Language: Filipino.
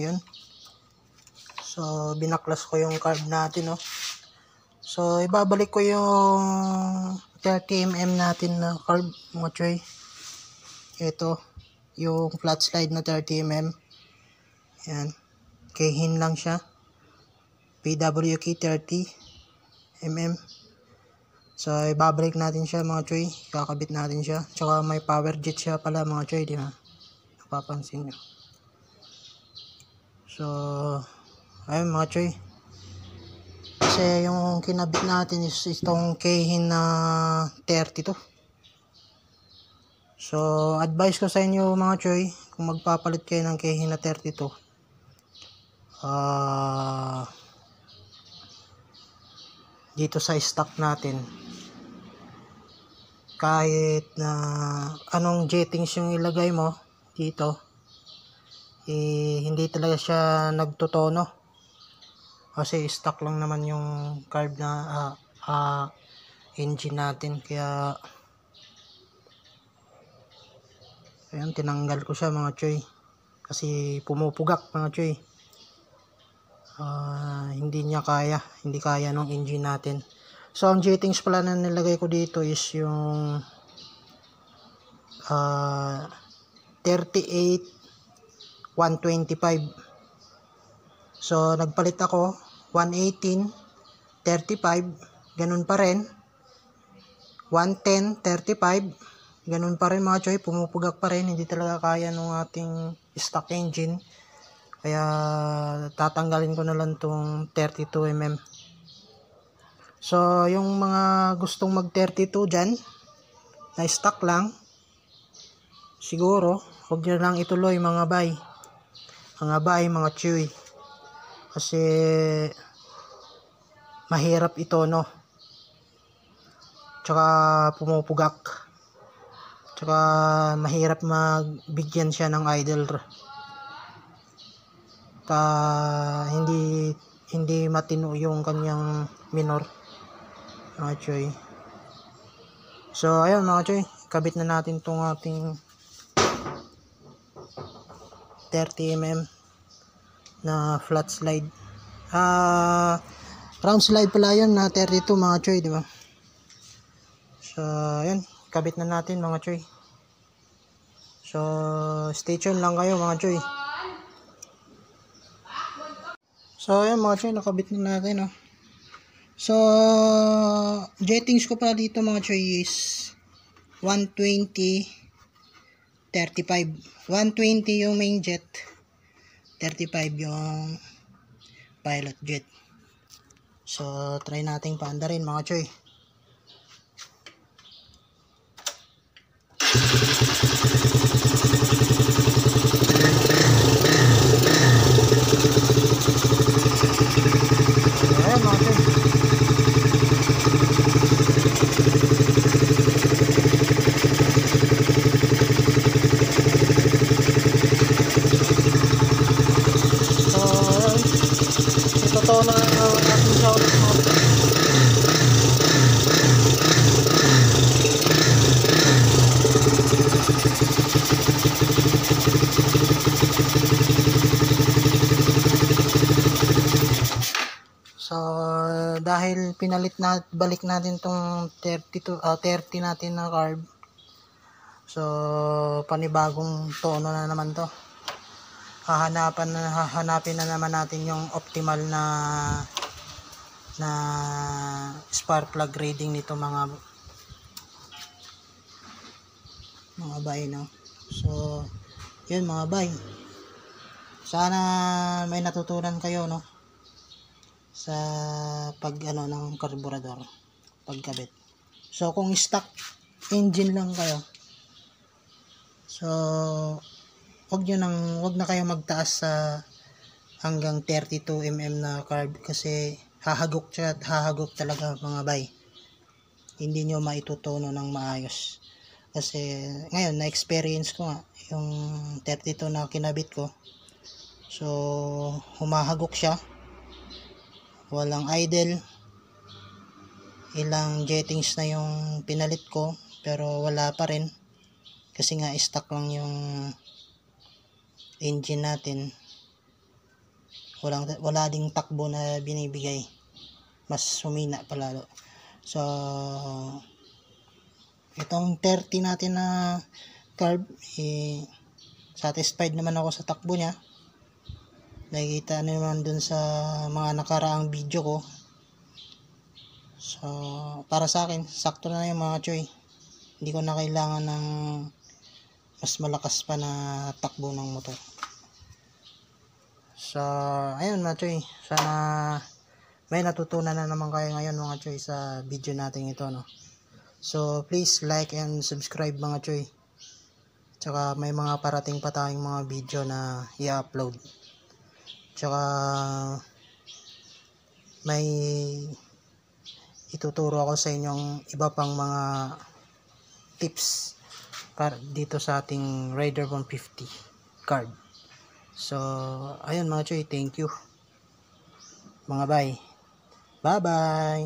Yun. So, binaklas ko yung carb natin, no. Oh. So, ibabalik ko yung 30mm natin na carb, mga choy. Ito, yung flat slide na 30mm. Yan. Kehin lang siya. PWK 30mm. So, ibabalik natin siya, mga choy. Kakabit natin siya. Tsaka may power jet siya pala, mga choy, di ba? Napapansin nyo. So, ayun mga choy. Kasi yung kinabit natin is itong kehin na 32. So, advice ko sa inyo mga choy, kung magpapalit kayo ng kehin na 32, ah, uh, dito sa stock natin, kahit na anong jettings yung ilagay mo dito, eh, hindi talaga siya nagtotono kasi stock lang naman yung carb na uh, uh, engine natin kaya ayun tinanggal ko siya mga choy kasi pumupugak mga choy uh, hindi niya kaya hindi kaya ng engine natin so ang jettings pala na nilagay ko dito is yung uh, 38 125. So, nagpalit ako, 118, 35, ganun pa rin. 110, 35, ganun pa rin mga choy, pumupugak pa rin, hindi talaga kaya ng ating stock engine. Kaya, tatanggalin ko na lang tong 32mm. So, yung mga gustong mag 32 dyan, na stock lang, siguro, huwag nyo lang ituloy mga bay ang ay mga chuy. Kasi mahirap ito no. Tsaka pumupugak. Tsaka mahirap magbigyan siya ng idol. Pa hindi hindi matino yung kanyang minor mga choy so ayun mga choy kabit na natin tong ating 30mm na flat slide ah uh, round slide pala yun na 32 mga choy di ba so yun kabit na natin mga choy so stay tuned lang kayo mga choy so yun mga choy nakabit na natin oh So, jettings ko pala dito mga choy is 120 35. 120 yung main jet. 35 yung pilot jet. So, try nating paanda rin mga choy. So, dahil pinalit na, balik natin tong 32, uh, 30 natin na carb. So, panibagong tono na naman to. Hahanapan na, hahanapin na naman natin yung optimal na na spark plug rating nito mga mga bay no. So, yun mga bay. Sana may natutunan kayo no sa pag ano ng carburetor pagkabit so kung stock engine lang kayo so wag nyo nang wag na kayo magtaas sa hanggang 32 mm na carb kasi hahagok siya at hahagok talaga mga bay hindi nyo maitutono ng maayos kasi ngayon na experience ko nga yung 32 na kinabit ko so humahagok siya walang idle ilang jettings na yung pinalit ko pero wala pa rin kasi nga stock lang yung engine natin walang, wala ding takbo na binibigay mas sumina palalo so itong 30 natin na carb eh, satisfied naman ako sa takbo niya nakikita naman dun sa mga nakaraang video ko so para sa akin sakto na yung mga choy hindi ko na kailangan ng mas malakas pa na takbo ng motor so ayun mga choy sana may natutunan na naman kayo ngayon mga choy sa video natin ito no so please like and subscribe mga choy tsaka may mga parating pa tayong mga video na i-upload Tsaka may ituturo ako sa inyong iba pang mga tips para dito sa ating Raider 150 card. So, ayun mga choy, thank you. Mga bye. Bye-bye.